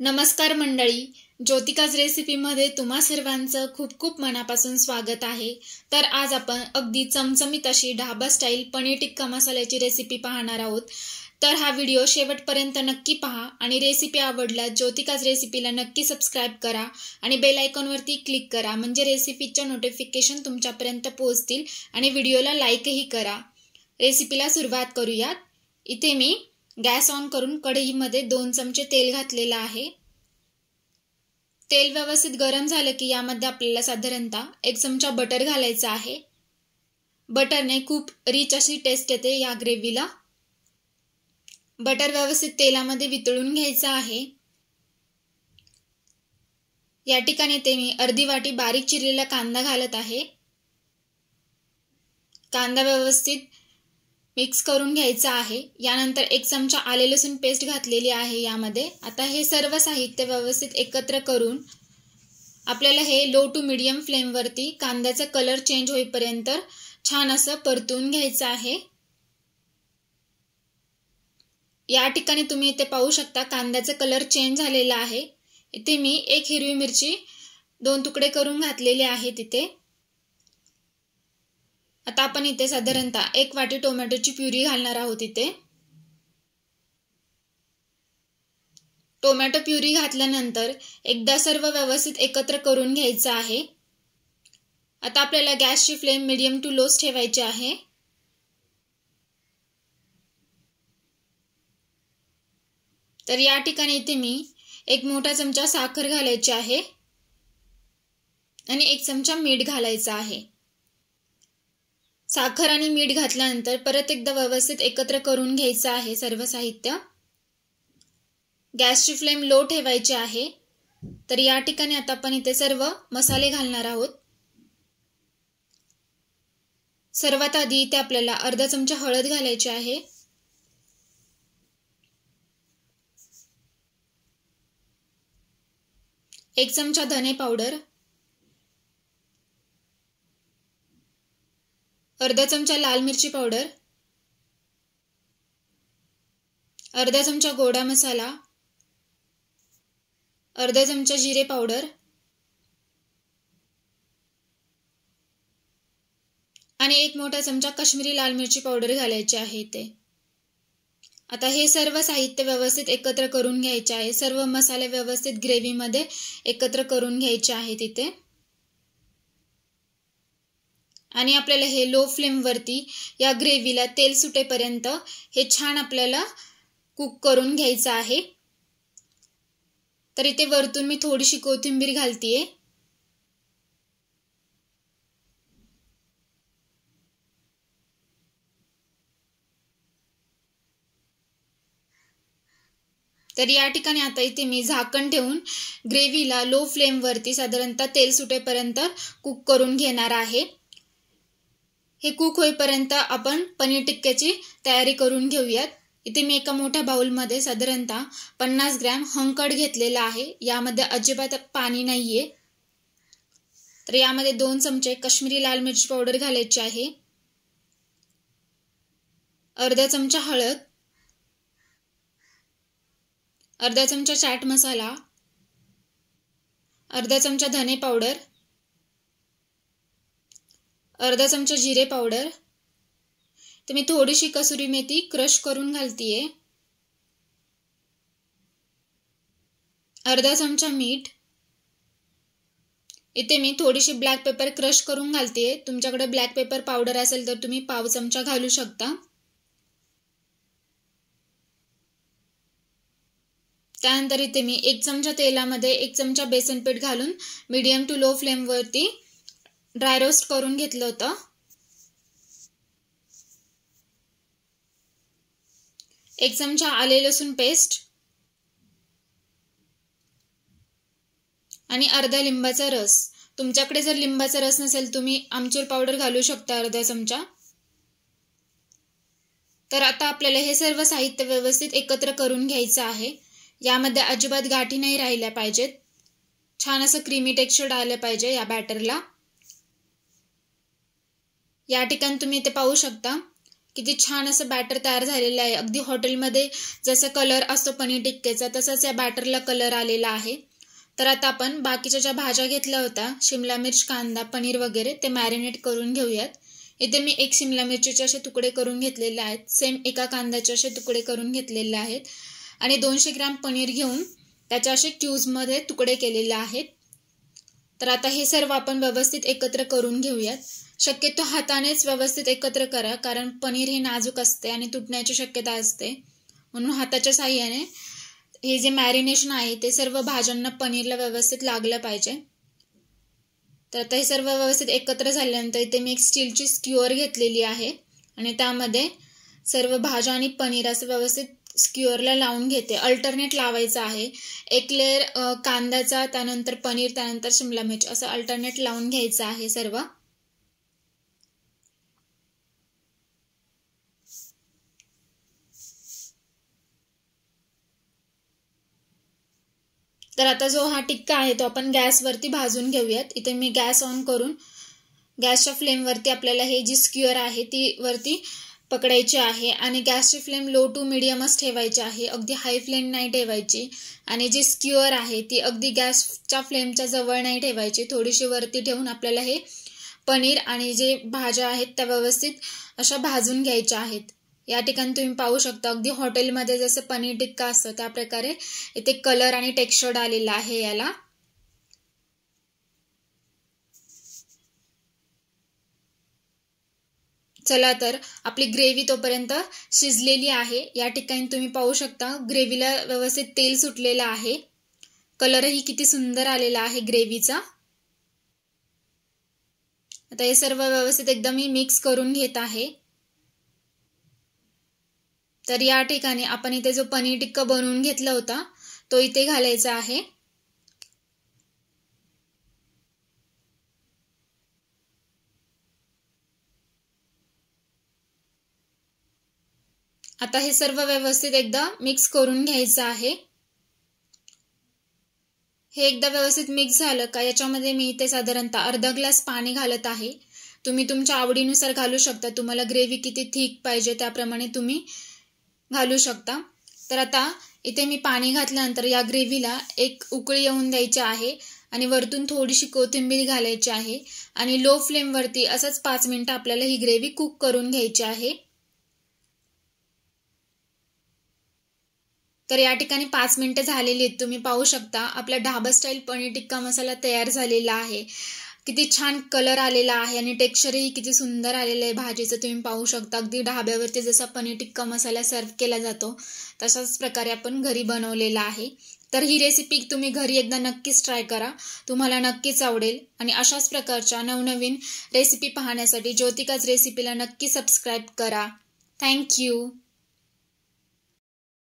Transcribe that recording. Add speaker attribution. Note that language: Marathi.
Speaker 1: नमस्कार मंडळी ज्योतिकाज रेसिपीमध्ये तुम्हा सर्वांचं खूप खूप मनापासून स्वागत आहे तर आज आपण अगदी चमचमीत अशी ढाबा स्टाईल पनीर टिक्का मसाल्याची रेसिपी पाहणार आहोत तर हा व्हिडिओ शेवटपर्यंत नक्की पहा आणि रेसिपी आवडल्यास ज्योतिकाज रेसिपीला नक्की सबस्क्राईब करा आणि बेल आयकॉनवरती क्लिक करा म्हणजे रेसिपीच्या नोटिफिकेशन तुमच्यापर्यंत पोहोचतील आणि व्हिडिओला लाईकही करा रेसिपीला सुरुवात करूयात इथे मी गॅस ऑन करून कढईमध्ये दोन चमचे तेल घातलेलं आहे तेल व्यवस्थित गरम झालं की यामध्ये आपल्याला साधारणतः एक चमचा बटर घालायचा आहे बटरने खूप रिच अशी टेस्ट येते या ग्रेव्हीला बटर व्यवस्थित तेलामध्ये वितळून घ्यायचं आहे या ठिकाणी ते मी अर्धी वाटी बारीक चिरलेला कांदा घालत आहे कांदा व्यवस्थित मिक्स करून घ्यायचं आहे यानंतर एक चमचा आले लसूण पेस्ट घातलेली आहे यामध्ये आता हे सर्व साहित्य व्यवस्थित एकत्र करून आपल्याला हे लो टू मिडियम फ्लेमवरती कांद्याचा कलर चेंज होईपर्यंत छान असं परतून घ्यायचं आहे या ठिकाणी तुम्ही इथे पाहू शकता कांद्याचा कलर चेंज झालेला आहे इथे मी एक हिरवी मिरची दोन तुकडे करून घातलेले आहे तिथे आता आपण इथे साधारणतः एक वाटी टोमॅटोची प्युरी घालणार आहोत इथे टोमॅटो प्युरी घातल्यानंतर एकदा सर्व व्यवस्थित एकत्र करून घ्यायचं आहे आता आपल्याला गॅसची फ्लेम मिडियम टू लोस ठेवायची आहे तर या ठिकाणी इथे मी एक मोठा चमचा साखर घालायची आहे आणि एक चमचा मीठ घालायचा आहे साखर आणि मीठ घातल्यानंतर परत एकदा व्यवस्थित एकत्र करून घ्यायचं आहे सर्व साहित्य गॅसची फ्लेम लो ठेवायची आहे तर या ठिकाणी आता आपण इथे सर्व मसाले घालणार आहोत सर्वात आधी इथे आपल्याला अर्धा चमचा हळद घालायची आहे एक चमचा धने पावडर अर्धा चमचा लाल मिरची पावडर अर्धा चमचा गोडा मसाला अर्धा चमचा जिरे पावडर आणि एक मोठा चमचा कश्मीरी लाल मिरची पावडर घालायची आहे ते आता हे सर्व साहित्य व्यवस्थित एकत्र करून घ्यायचे आहे सर्व मसाले व्यवस्थित ग्रेव्हीमध्ये एकत्र करून घ्यायचे आहे तिथे आणि आपल्याला हे लो फ्लेम वरती या ग्रेव्हीला तेल सुटेपर्यंत हे छान आपल्याला कुक करून घ्यायचं आहे तर इथे वरतून मी थोडीशी कोथिंबीर घालतीये तर या ठिकाणी आता इथे मी झाकण ठेवून ग्रेव्हीला लो फ्लेम वरती साधारणतः तेल सुटेपर्यंत कुक करून घेणार आहे हे कुक होईपर्यंत आपण पनीर टिक्क्याची तयारी करून घेऊयात इथे मी एका मोठ्या बाउलमध्ये साधारणतः पन्नास ग्रॅम हंकड घेतलेला आहे यामध्ये अजिबात पाणी नाही आहे तर यामध्ये दोन चमचे कश्मीरी लाल मिरची पावडर घालायची आहे अर्धा चमचा हळद अर्धा चमचा चाट मसाला अर्धा चमचा धने पावडर अर्धा चमचा जिरे पावडर तर मी थोडीशी कसुरी मेथी क्रश करून घालतीये अर्धा चमचा मीठ इथे मी थोडीशी ब्लॅक पेपर क्रश करून घालते तुमच्याकडे ब्लॅक पेपर पावडर असेल तर तुम्ही पाव चमचा घालू शकता त्यानंतर इथे मी एक चमचा तेलामध्ये एक चमचा बेसन पीठ घालून मीडियम टू लो फ्लेमवरती ड्राय रोस्ट करून घेतलं होतं एक चमचा आले लसूण पेस्ट आणि अर्धा लिंबाचा रस तुमच्याकडे जर लिंबाचा रस नसेल तुम्ही आमचूर पावडर घालू शकता अर्धा चमचा तर आता आपल्याला हे सर्व साहित्य व्यवस्थित एकत्र करून घ्यायचं आहे यामध्ये अजिबात गाठी नाही राहिल्या पाहिजेत छान असं क्रीमी टेक्स्चर आलं पाहिजे या बॅटरला या ठिकाणी तुम्ही इथे पाहू शकता किती छान असं बॅटर तयार झालेलं आहे अगदी हॉटेलमध्ये जसं कलर असतो पनीर टिक्केचा तसंच या बॅटरला कलर आलेला आहे तर आता आपण बाकीच्या ज्या भाज्या घेतल्या होत्या शिमला मिर्च कांदा पनीर वगैरे ते मॅरिनेट करून घेऊयात इथे मी एक शिमला मिरचीचे असे तुकडे करून घेतलेले आहेत सेम एका कांद्याचे असे तुकडे करून घेतलेले आहेत आणि दोनशे ग्रॅम पनीर घेऊन त्याच्या असे क्यूजमध्ये तुकडे केलेले आहेत तर आता हे सर्व आपण व्यवस्थित एकत्र करून घेऊयात शक्यतो हातानेच व्यवस्थित एकत्र करा कारण पनीर हे नाजूक असते आणि तुटण्याची शक्यता असते म्हणून हाताच्या साह्याने हे जे मॅरिनेशन आहे ते सर्व भाज्यांना पनीरला व्यवस्थित लागलं पाहिजे तर आता हे सर्व व्यवस्थित एकत्र झाल्यानंतर इथे मी एक स्टीलची स्क्युअर घेतलेली आहे आणि त्यामध्ये सर्व भाज्या आणि पनीर असं व्यवस्थित स्क्युअरला लावून घेते अल्टरनेट लावायचं आहे एक लेअर कांद्याचा त्यानंतर पनीर त्यानंतर शिमला मिरच असं अल्टरनेट लावून घ्यायचं आहे सर्व तर आता जो हा टिक्का आहे तो आपण गॅसवरती भाजून घेऊयात इथे मी गॅस ऑन करून गॅसच्या फ्लेमवरती आपल्याला हे जी स्क्युअर आहे ती वरती पकडायची आहे आणि गॅसची फ्लेम लो टू मिडियमच ठेवायची आहे अगदी हाय फ्लेम नाही ठेवायची आणि जी स्क्युअर आहे ती अगदी गॅसच्या फ्लेमच्या जवळ नाही ठेवायची थोडीशी वरती ठेवून आपल्याला हे पनीर आणि जे भाज्या आहेत त्या व्यवस्थित अशा भाजून घ्यायच्या आहेत या ठिकाणी तुम्ही पाहू शकता अगदी हॉटेलमध्ये जसं पनीर टिक्का असतो त्या प्रकारे इथे कलर आणि टेक्स्चर्ड आलेला आहे याला चला तर आपली ग्रेव्ही तोपर्यंत शिजलेली आहे या ठिकाणी तुम्ही पाहू शकता ग्रेव्हीला व्यवस्थित तेल सुटलेलं आहे कलरही किती सुंदर आलेला आहे ग्रेव्हीचा आता हे सर्व व्यवस्थित एकदम मी मिक्स करून घेत आहे तर या ठिकाणी आपण इथे जो पनीर टिक्का बनवून घेतला होता तो इथे घालायचा आहे आता हे सर्व व्यवस्थित एकदा मिक्स करून घ्यायचं आहे हे एकदा व्यवस्थित मिक्स झालं का याच्यामध्ये मी इथे साधारणतः अर्धा ग्लास पाणी घालत आहे तुम्ही तुमच्या आवडीनुसार घालू शकता तुम्हाला ग्रेव्ही किती थिक पाहिजे त्याप्रमाणे तुम्ही घालू शकता तर आता इथे मी पाणी घातल्यानंतर या ग्रेव्हीला एक उकळी येऊन द्यायची आहे आणि वरतून थोडीशी कोथिंबीर घालायची आहे आणि लो फ्लेम वरती असंच पाच मिनिटं आपल्याला ही ग्रेव्ही कुक करून घ्यायची आहे तर या ठिकाणी पाच मिनिटं झालेली आहेत तुम्ही पाहू शकता आपला ढाबा स्टाईल पनीर टिक्का मसाला तयार झालेला आहे किती छान कलर आलेला आहे आणि टेक्स्चरही किती सुंदर आलेलं आहे भाजीचं तुम्ही पाहू शकता अगदी ढाब्यावरती जसा पनीर टिक्का मसाला सर्व केला जातो तशाच प्रकारे आपण घरी बनवलेला आहे तर ही रेसिपी तुम्ही घरी एकदा नक्कीच ट्राय करा तुम्हाला नक्कीच आवडेल आणि अशाच प्रकारच्या नवनवीन रेसिपी पाहण्यासाठी ज्योतिकाच रेसिपीला नक्की सबस्क्राईब करा थँक्यू